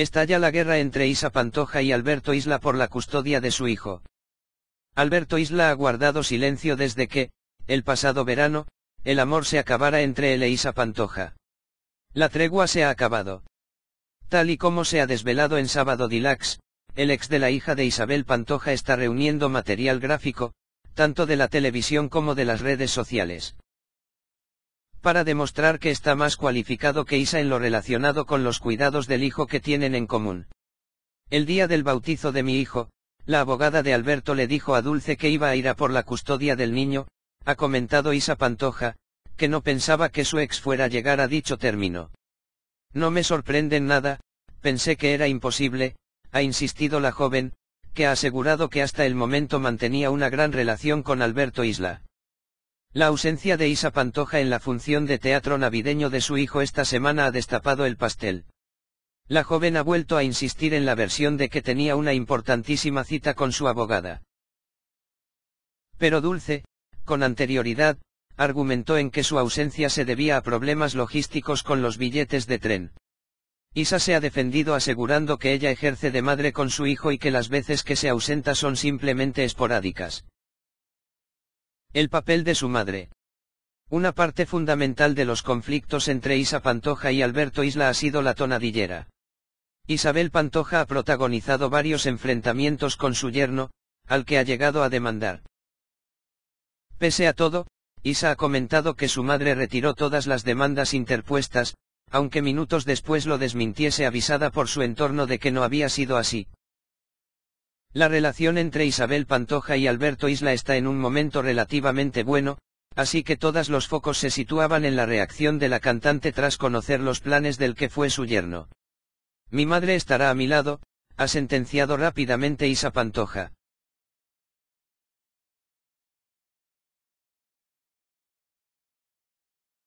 Estalla la guerra entre Isa Pantoja y Alberto Isla por la custodia de su hijo. Alberto Isla ha guardado silencio desde que, el pasado verano, el amor se acabara entre él e Isa Pantoja. La tregua se ha acabado. Tal y como se ha desvelado en Sábado Dilax, el ex de la hija de Isabel Pantoja está reuniendo material gráfico, tanto de la televisión como de las redes sociales para demostrar que está más cualificado que Isa en lo relacionado con los cuidados del hijo que tienen en común. El día del bautizo de mi hijo, la abogada de Alberto le dijo a Dulce que iba a ir a por la custodia del niño, ha comentado Isa Pantoja, que no pensaba que su ex fuera a llegar a dicho término. No me sorprende en nada, pensé que era imposible, ha insistido la joven, que ha asegurado que hasta el momento mantenía una gran relación con Alberto Isla. La ausencia de Isa Pantoja en la función de teatro navideño de su hijo esta semana ha destapado el pastel. La joven ha vuelto a insistir en la versión de que tenía una importantísima cita con su abogada. Pero Dulce, con anterioridad, argumentó en que su ausencia se debía a problemas logísticos con los billetes de tren. Isa se ha defendido asegurando que ella ejerce de madre con su hijo y que las veces que se ausenta son simplemente esporádicas. El papel de su madre. Una parte fundamental de los conflictos entre Isa Pantoja y Alberto Isla ha sido la tonadillera. Isabel Pantoja ha protagonizado varios enfrentamientos con su yerno, al que ha llegado a demandar. Pese a todo, Isa ha comentado que su madre retiró todas las demandas interpuestas, aunque minutos después lo desmintiese avisada por su entorno de que no había sido así. La relación entre Isabel Pantoja y Alberto Isla está en un momento relativamente bueno, así que todos los focos se situaban en la reacción de la cantante tras conocer los planes del que fue su yerno. Mi madre estará a mi lado, ha sentenciado rápidamente Isa Pantoja.